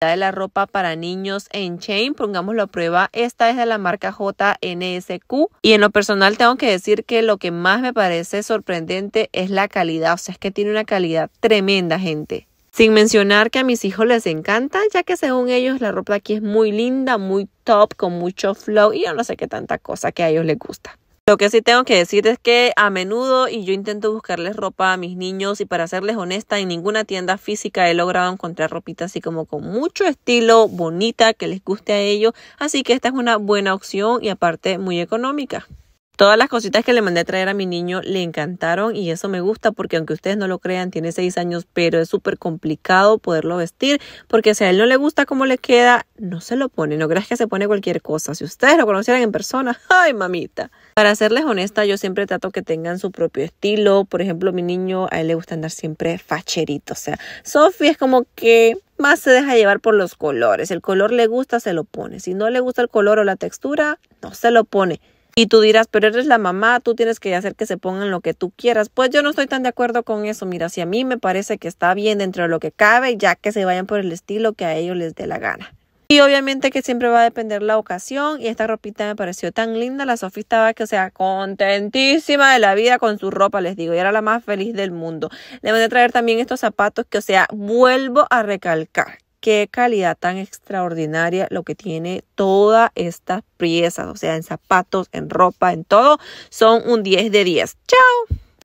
de la ropa para niños en Chain, pongámoslo a prueba, esta es de la marca JNSQ y en lo personal tengo que decir que lo que más me parece sorprendente es la calidad, o sea, es que tiene una calidad tremenda, gente. Sin mencionar que a mis hijos les encanta, ya que según ellos la ropa aquí es muy linda, muy top, con mucho flow y yo no sé qué tanta cosa que a ellos les gusta. Lo que sí tengo que decir es que a menudo y yo intento buscarles ropa a mis niños y para serles honesta en ninguna tienda física he logrado encontrar ropita así como con mucho estilo, bonita, que les guste a ellos, así que esta es una buena opción y aparte muy económica. Todas las cositas que le mandé a traer a mi niño le encantaron y eso me gusta porque aunque ustedes no lo crean, tiene seis años, pero es súper complicado poderlo vestir porque si a él no le gusta cómo le queda, no se lo pone, no creas que se pone cualquier cosa. Si ustedes lo conocieran en persona, ay mamita. Para serles honesta, yo siempre trato que tengan su propio estilo. Por ejemplo, mi niño, a él le gusta andar siempre facherito. O sea, Sophie es como que más se deja llevar por los colores. El color le gusta, se lo pone. Si no le gusta el color o la textura, no se lo pone. Y tú dirás, pero eres la mamá, tú tienes que hacer que se pongan lo que tú quieras. Pues yo no estoy tan de acuerdo con eso. Mira, si a mí me parece que está bien dentro de lo que cabe, ya que se vayan por el estilo que a ellos les dé la gana. Y obviamente que siempre va a depender la ocasión. Y esta ropita me pareció tan linda. La Sofía estaba que, o sea, contentísima de la vida con su ropa, les digo. Y era la más feliz del mundo. Le mandé a traer también estos zapatos que, o sea, vuelvo a recalcar qué calidad tan extraordinaria lo que tiene todas estas piezas, o sea, en zapatos, en ropa, en todo, son un 10 de 10. ¡Chao!